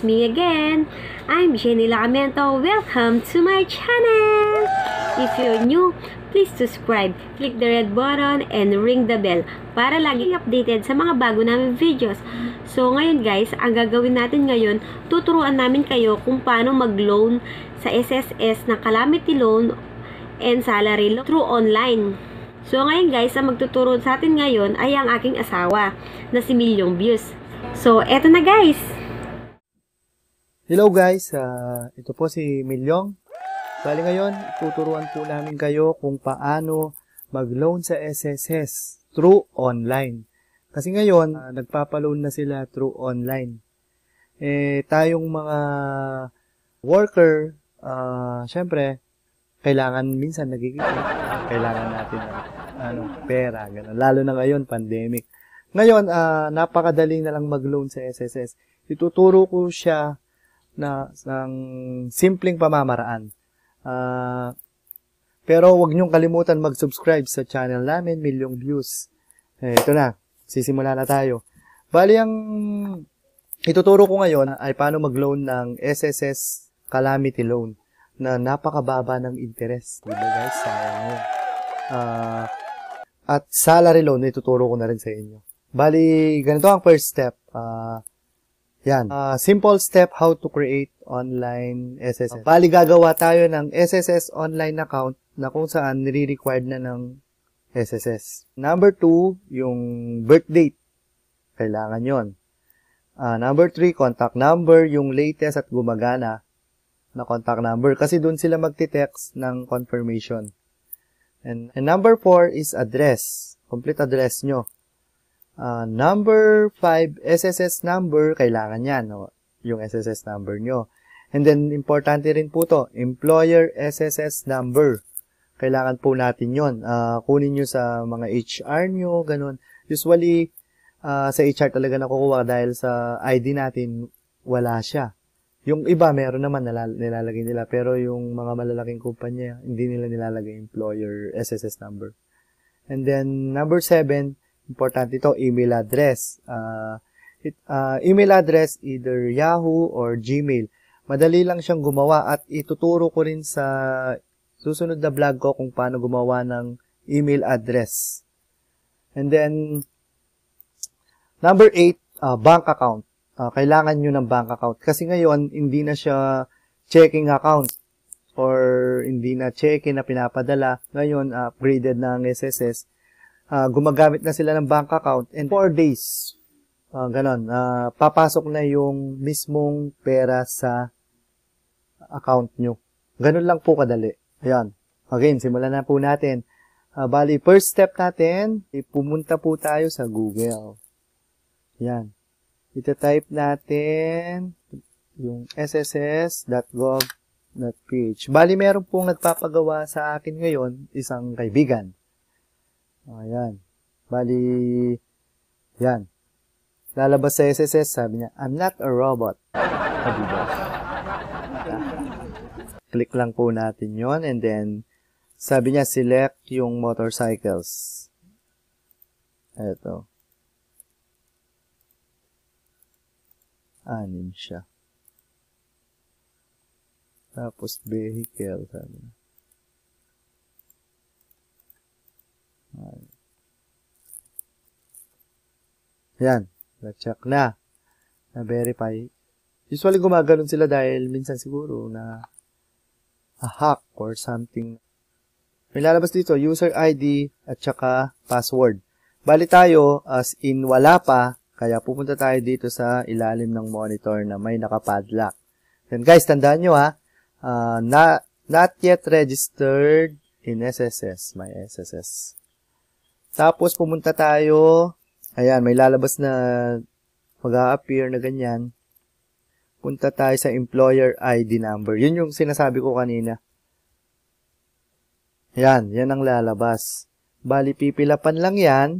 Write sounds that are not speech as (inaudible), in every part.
it's me again. I'm Jenny Lacamento. Welcome to my channel! If you're new, please subscribe, click the red button, and ring the bell para laging updated sa mga bago namin videos. So, ngayon guys, ang gagawin natin ngayon, tuturuan namin kayo kung paano mag-loan sa SSS na calamity loan and salary loan through online. So, ngayon guys, ang magtuturo sa atin ngayon ay ang aking asawa na si Milyong Views. So, eto na guys! Hello guys, uh, ito po si Milyong. Bali ngayon, tuturuan po namin kayo kung paano mag-loan sa SSS through online. Kasi ngayon, uh, nagpapaloan na sila through online. Eh, tayong mga worker, uh, syempre, kailangan minsan nagiging, kailangan natin ng ano, pera, ganun. lalo na ngayon, pandemic. Ngayon, uh, napakadali na lang mag-loan sa SSS. Ituturo ko siya na ng simpleng pamamaraan. Uh, pero huwag niyong kalimutan mag-subscribe sa channel namin, milyong views. Eh, ito na, sisimula na tayo. Bali, ang ituturo ko ngayon ay paano mag-loan ng SSS Calamity Loan na napakababa ng interest. Diba guys? Sayang yun. Uh, at salary loan, ituturo ko na rin sa inyo. Bali, ganito ang first step. Uh, yan. Uh, simple step how to create online SSS. Bali, gagawa tayo ng SSS online account na kung saan nire-required na ng SSS. Number two, yung birth date. Kailangan yon. Uh, ah, number three, contact number, yung latest at gumagana na contact number. Kasi doon sila magte-text ng confirmation. And, and number four is address. Complete address nyo uh, number 5, SSS number, kailangan yan, no? yung SSS number nyo. And then, importante rin po to, employer SSS number. Kailangan po natin yon uh, ah, Kunin niyo sa mga HR niyo ganun. Usually, uh, sa HR talaga nakukuha dahil sa ID natin, wala siya. Yung iba, meron naman nilalagay nila. Pero yung mga malalaking kumpanya, hindi nila nilalagay employer SSS number. And then, number 7 Importante ito, email address. Uh, it, uh, email address, either Yahoo or Gmail. Madali lang siyang gumawa at ituturo ko rin sa susunod na vlog ko kung paano gumawa ng email address. And then, number 8, uh, ah, bank account. Uh, kailangan nyo ng bank account. Kasi ngayon, hindi na siya checking account or hindi na check na pinapadala. Ngayon, upgraded na ang SSS uh, gumagamit na sila ng bank account and 4 days, uh, ganon, uh, papasok na yung mismong pera sa account nyo. Ganun lang po kadali. Ayan. Again, simulan na po natin. Uh, bali, first step natin, pumunta po tayo sa Google. Yan. Ita-type natin yung sss.gov.ph. Bali, meron pong nagpapagawa sa akin ngayon, isang kaibigan. Ayan. Ah, Bali, yan. Lalabas sa SSS, sabi niya, I'm not a robot. Ah, Click lang po natin yon and then, sabi niya, select yung motorcycles. Eto. Anim siya. Tapos, vehicle, sabi niya. Ayan. Na-check na. Na-verify. Usually, gumaganon sila dahil minsan siguro na a hack or something. May lalabas dito, user ID at saka password. Bali tayo, as in wala pa, kaya pupunta tayo dito sa ilalim ng monitor na may nakapadlock. Then guys, tandaan nyo ha, uh, na, not yet registered in SSS, my SSS. Tapos pumunta tayo Ayan, may lalabas na mag appear na ganyan. Punta tayo sa employer ID number. Yun yung sinasabi ko kanina. Ayan, yan ang lalabas. Bali, pipilapan lang yan.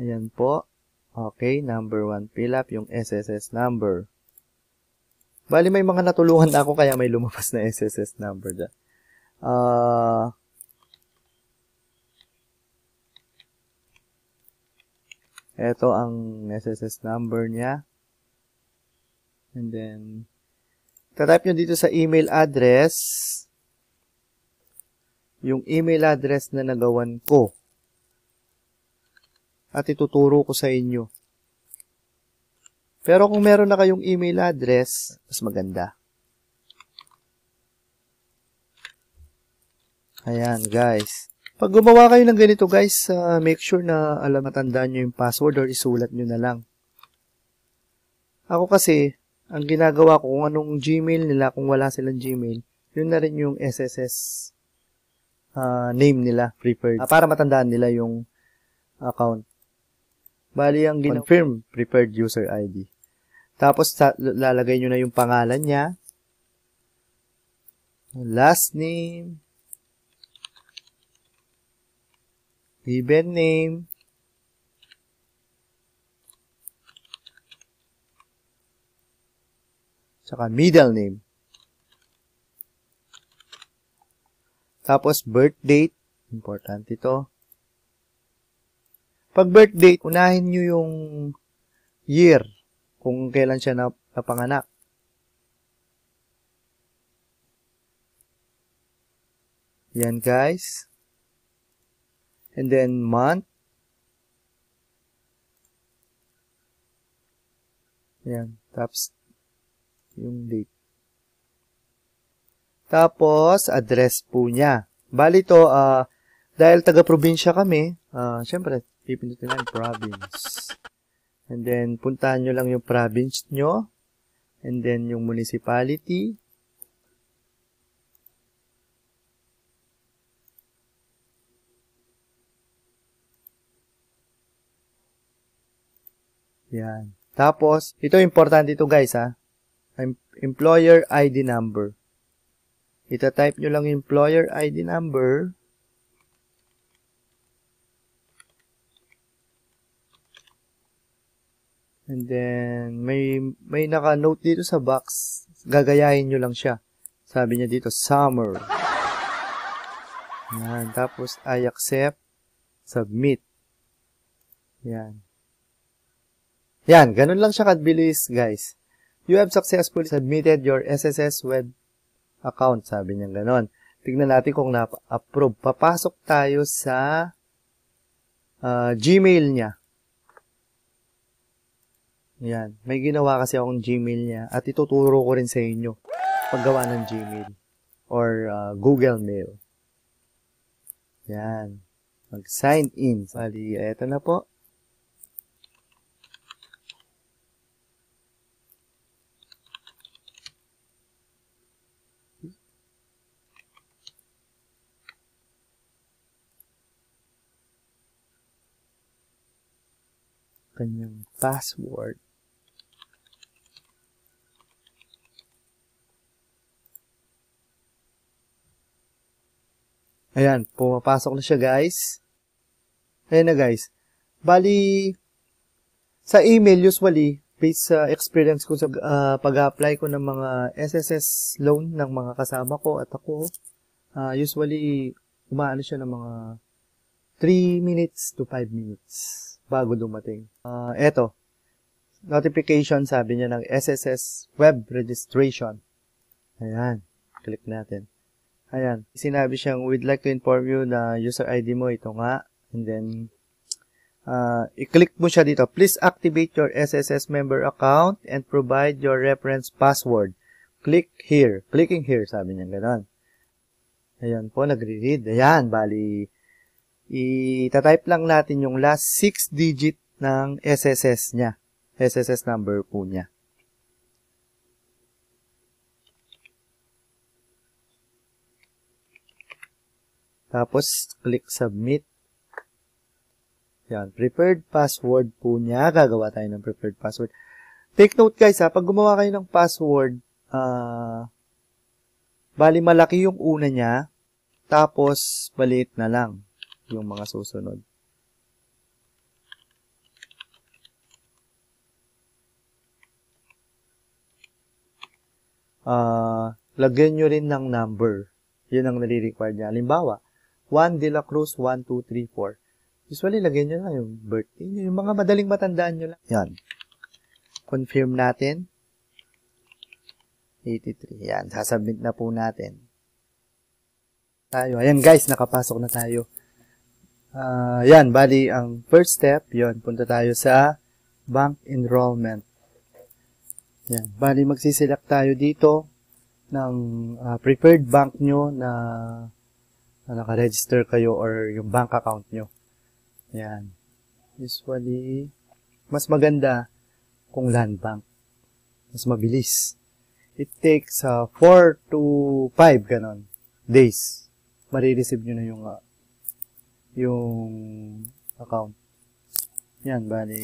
Ayan po. Okay, number 1 pilap, yung SSS number. Bali, may mga natulungan na ako kaya may lumabas na SSS number dyan. Ah... Uh, Ito ang SSS number niya. And then, tatype nyo dito sa email address, yung email address na nagawan ko. At ituturo ko sa inyo. Pero kung meron na kayong email address, mas maganda. Ayan, guys. Pag gumawa kayo ng ganito guys, uh, make sure na alam at tandaan nyo yung password or isulat nyo na lang. Ako kasi, ang ginagawa ko kung anong Gmail nila, kung wala silang Gmail, yun na rin yung SSS uh, ah, name nila, preferred, uh, para matandaan nila yung account. Bali, ang ginawa. Confirm preferred user ID. Tapos, lalagay nyo na yung pangalan niya, last name, given name, saka middle name. Tapos birth date, important ito. Pag birth date, unahin niyo yung year kung kailan siya na napanganak. Yan guys and then month. Yan, tapos yung date. Tapos, address po niya. Bali to, uh, dahil taga-probinsya kami, uh, syempre, pipindutin lang province. And then, puntahan nyo lang yung province nyo. And then, yung municipality. Yan. Tapos, ito importante ito guys ha. Employer ID number. Ito type nyo lang employer ID number. And then, may, may naka-note dito sa box. Gagayahin nyo lang siya. Sabi niya dito, summer. Yan. Tapos, I accept. Submit. Yan. Yan, ganun lang siya kabilis, guys. You have successfully submitted your SSS web account, sabi niya ganun. Tignan natin kung na-approve. Papasok tayo sa uh, Gmail niya. Yan. May ginawa kasi akong Gmail niya at ituturo ko rin sa inyo paggawa ng Gmail or uh, Google Mail. Yan. Mag-sign in. Bali, eto na po. kanyang password. Ayan, pumapasok na siya guys. Ayan na guys. Bali, sa email usually, based sa experience ko sa uh, ah, pag-apply ko ng mga SSS loan ng mga kasama ko at ako, uh, usually, umaano siya ng mga 3 minutes to 5 minutes bago dumating. Uh, eto, notification sabi niya ng SSS web registration. Ayan, click natin. Ayan, sinabi siyang we'd like to inform you na user ID mo ito nga. And then, uh, i-click mo siya dito. Please activate your SSS member account and provide your reference password. Click here. Clicking here, sabi niya. Ganon. Ayan po, nagre-read. Ayan, bali, itatype lang natin yung last 6 digit ng SSS niya. SSS number po niya. Tapos, click submit. Yan, preferred password po niya. Gagawa tayo ng preferred password. Take note guys ha, pag gumawa kayo ng password, uh, bali malaki yung una niya, tapos maliit na lang yung mga susunod. Uh, lagyan nyo rin ng number. Yun ang nare-require niya. Halimbawa, 1 De La Cruz, 1, 2, 3, 4. Usually, lagyan nyo lang yung birthday nyo. Yung mga madaling matandaan nyo lang. Yan. Confirm natin. 83. Yan. Sasubmit na po natin tayo. Ayan guys, nakapasok na tayo. Uh, yan, bali, ang first step, yon punta tayo sa bank enrollment. Yan, bali, magsiselect tayo dito ng uh, preferred bank nyo na, na naka-register kayo or yung bank account nyo. Yan. Usually, mas maganda kung land bank. Mas mabilis. It takes uh, ah, 4 to 5 ganon, days. Marireceive nyo na yung uh, yung account. Yan, bali,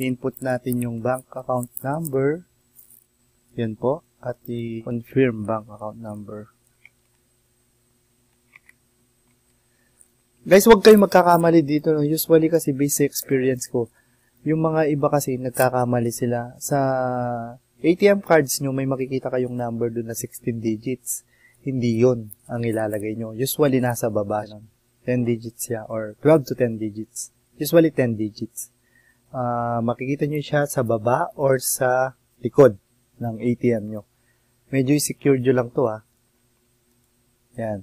input natin yung bank account number. Yan po. At i-confirm bank account number. Guys, huwag kayong magkakamali dito. No? Usually kasi based experience ko, yung mga iba kasi nagkakamali sila. Sa ATM cards nyo, may makikita kayong number doon na 16 digits. Hindi yon ang ilalagay nyo. Usually nasa baba. Nun. 10 digits siya or 12 to 10 digits. Usually 10 digits. Uh, makikita nyo siya sa baba or sa likod ng ATM nyo. Medyo secured nyo lang to ha. Ah. Yan.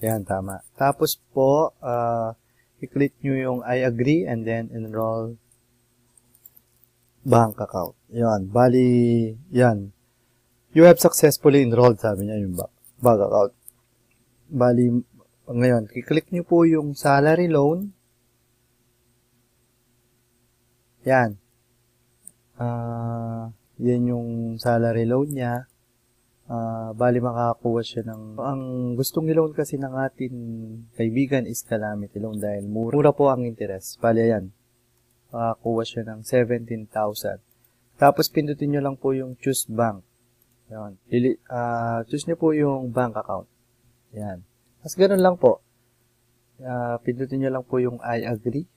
Yan, tama. Tapos po, uh, i-click nyo yung I agree and then enroll bank account. Yan, bali, yan. You have successfully enrolled, sabi niya yung bank account. Bali, ngayon, kiklik niyo po yung salary loan. Yan. Uh, yan yung salary loan niya. Uh, bali makakakuha siya ng... Ang gustong niloan kasi ng atin kaibigan is calamity loan dahil mura, mura po ang interest. Bali yan. Makakuha siya ng 17,000. Tapos pindutin niyo lang po yung choose bank. Yan. Lili, uh, choose nyo po yung bank account. Yan. Tapos ganun lang po. Uh, pindutin niyo lang po yung I agree.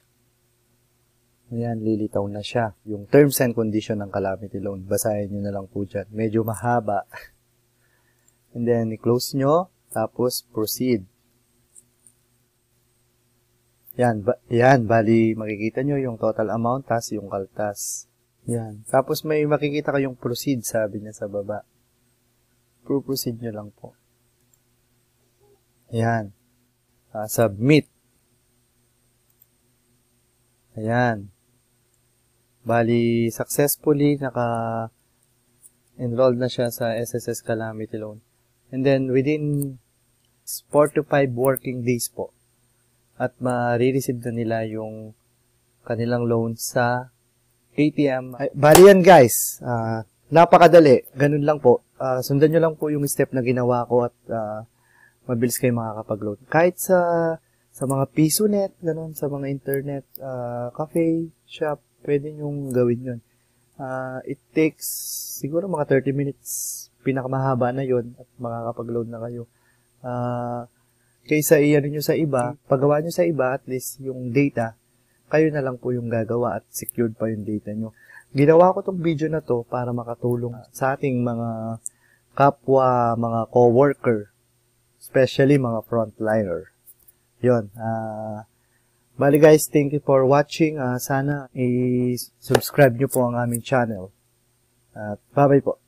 Ayan, lilitaw na siya. Yung terms and condition ng calamity loan, basahin nyo na lang po dyan. Medyo mahaba. (laughs) And then, i-close nyo, tapos proceed. Yan, ba yan, bali makikita nyo yung total amount, tas yung kaltas. Yan. Tapos may makikita kayong proceed, sabi niya sa baba. Puproceed nyo lang po. Ayan. Uh, submit. Ayan. Bali, successfully naka enrolled na siya sa SSS Calamity Loan. And then, within 4 to 5 working days po, at ma-receive na nila yung kanilang loan sa ATM. Ay, bali yan guys, uh, napakadali, ganun lang po uh, sundan nyo lang po yung step na ginawa ko at uh, mabilis kayo makakapag-load. Kahit sa sa mga piso net, ganun, sa mga internet, uh, cafe, shop, pwede yung gawin yun. Uh, it takes siguro mga 30 minutes, pinakamahaba na yon at makakapag-load na kayo. Uh, kaysa iyan nyo sa iba, paggawa nyo sa iba, at least yung data, kayo na lang po yung gagawa at secured pa yung data nyo. Ginawa ko tong video na to para makatulong sa ating mga kapwa, mga coworker, especially mga frontliner. Yun. Uh, ah, bali guys, thank you for watching. Uh, sana i-subscribe nyo po ang aming channel. At uh, bye-bye po.